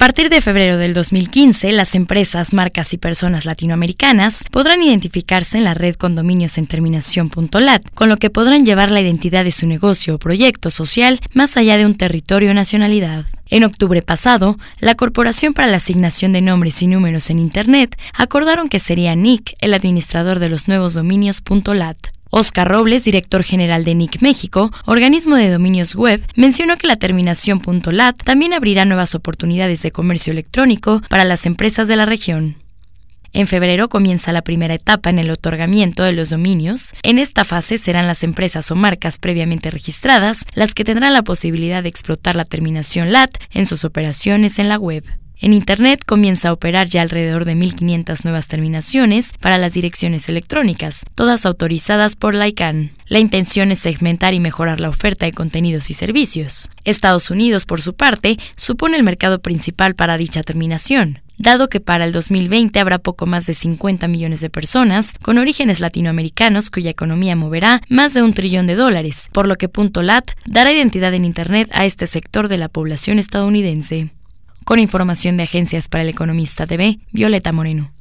a partir de febrero del 2015, las empresas, marcas y personas latinoamericanas podrán identificarse en la red dominios en terminación.lat, con lo que podrán llevar la identidad de su negocio o proyecto social más allá de un territorio o nacionalidad. En octubre pasado, la Corporación para la Asignación de Nombres y Números en Internet acordaron que sería Nick el administrador de los nuevos dominios Oscar Robles, director general de NIC México, organismo de dominios web, mencionó que la terminación .lat también abrirá nuevas oportunidades de comercio electrónico para las empresas de la región. En febrero comienza la primera etapa en el otorgamiento de los dominios. En esta fase serán las empresas o marcas previamente registradas las que tendrán la posibilidad de explotar la terminación LAT en sus operaciones en la web. En Internet comienza a operar ya alrededor de 1.500 nuevas terminaciones para las direcciones electrónicas, todas autorizadas por la ICANN. La intención es segmentar y mejorar la oferta de contenidos y servicios. Estados Unidos, por su parte, supone el mercado principal para dicha terminación dado que para el 2020 habrá poco más de 50 millones de personas con orígenes latinoamericanos cuya economía moverá más de un trillón de dólares, por lo que Punto .lat dará identidad en Internet a este sector de la población estadounidense. Con información de Agencias para el Economista TV, Violeta Moreno.